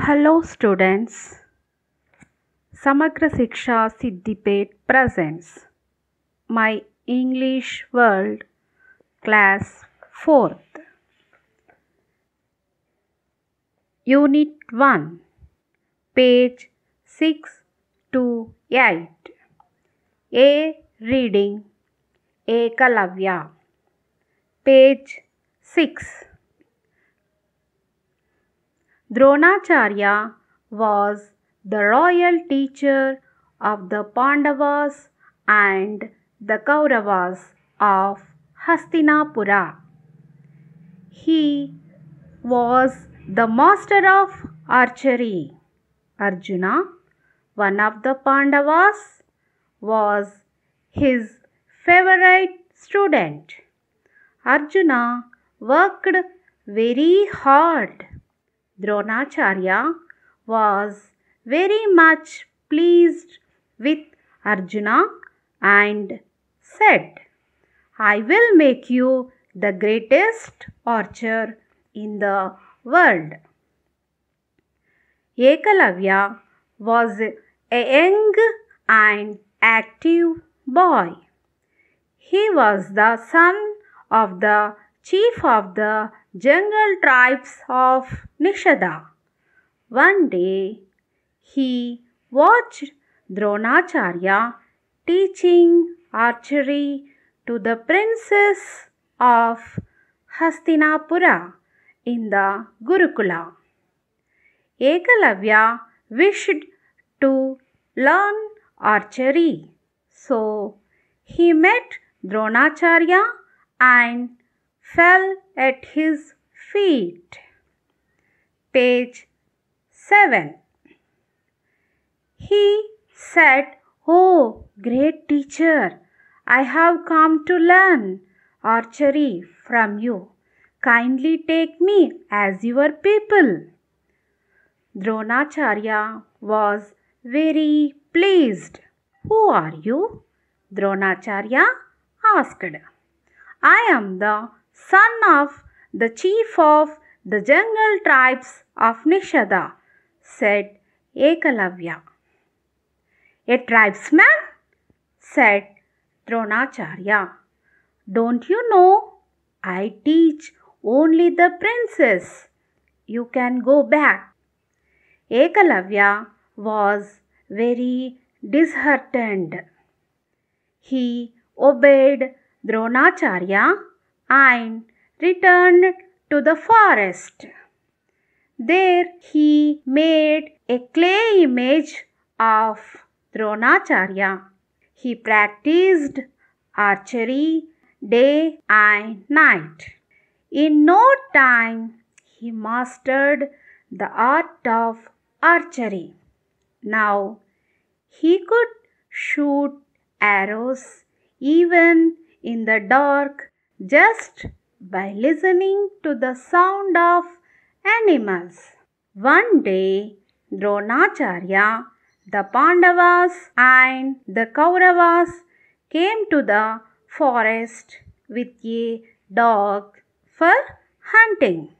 Hello students. Samagra Siksha Siddipet presents My English World Class 4th Unit 1 Page 6 to 8 A Reading Ekalavya Page 6 Dronacharya was the royal teacher of the Pandavas and the Kauravas of Hastinapura. He was the master of archery. Arjuna, one of the Pandavas, was his favorite student. Arjuna worked very hard Dronacharya was very much pleased with Arjuna and said, I will make you the greatest archer in the world. Ekalavya was a young and active boy. He was the son of the chief of the jungle tribes of Nishada. One day, he watched Dronacharya teaching archery to the princess of Hastinapura in the Gurukula. Ekalavya wished to learn archery, so he met Dronacharya and fell at his feet. Page 7. He said, Oh, great teacher, I have come to learn archery from you. Kindly take me as your pupil. Dronacharya was very pleased. Who are you? Dronacharya asked. I am the son of the chief of the jungle tribes of Nishada, said Ekalavya. A tribesman? said Dronacharya. Don't you know? I teach only the princes. You can go back. Ekalavya was very disheartened. He obeyed Dronacharya and returned to the forest. There he made a clay image of Dronacharya. He practiced archery day and night. In no time, he mastered the art of archery. Now, he could shoot arrows even in the dark just by listening to the sound of animals. One day, Dronacharya, the Pandavas, and the Kauravas came to the forest with a dog for hunting.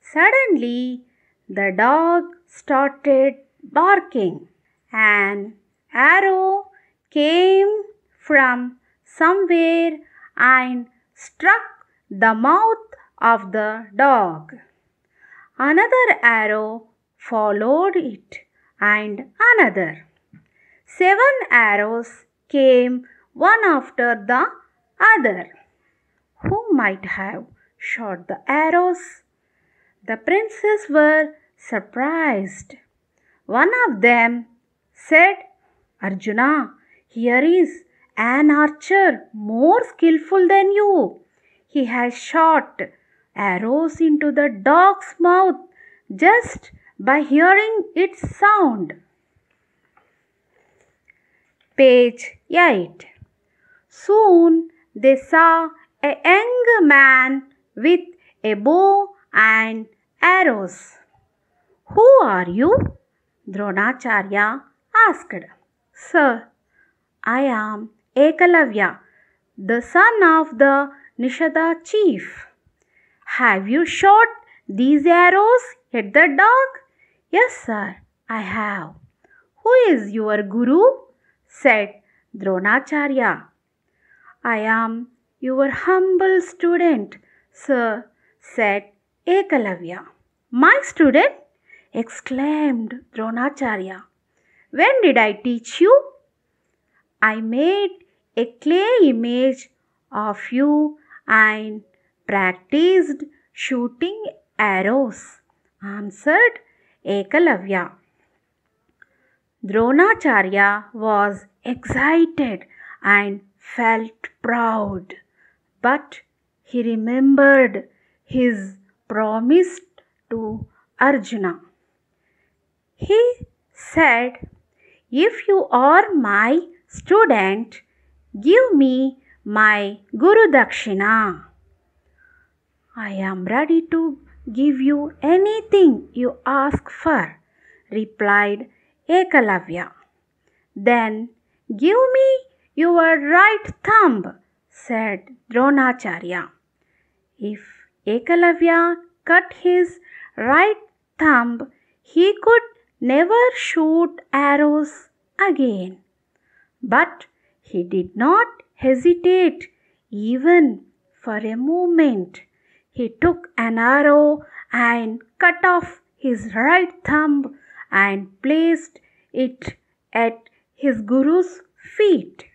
Suddenly, the dog started barking. An arrow came from somewhere and struck the mouth of the dog. Another arrow followed it, and another. Seven arrows came one after the other. Who might have shot the arrows? The princes were surprised. One of them said, Arjuna, here is an archer more skilful than you. He has shot arrows into the dog's mouth just by hearing its sound. Page 8 Soon they saw a young man with a bow and arrows. Who are you? Dronacharya asked. Sir, I am Ekalavya, the son of the Nishada chief. Have you shot these arrows at the dog? Yes, sir, I have. Who is your guru? said Dronacharya. I am your humble student, sir, said Ekalavya. My student? exclaimed Dronacharya. When did I teach you? I made a clear image of you and practiced shooting arrows, answered Ekalavya. Dronacharya was excited and felt proud, but he remembered his promise to Arjuna. He said, If you are my student, Give me my Guru Dakshina. I am ready to give you anything you ask for, replied Ekalavya. Then give me your right thumb, said Dronacharya. If Ekalavya cut his right thumb, he could never shoot arrows again. But he did not hesitate even for a moment. He took an arrow and cut off his right thumb and placed it at his guru's feet.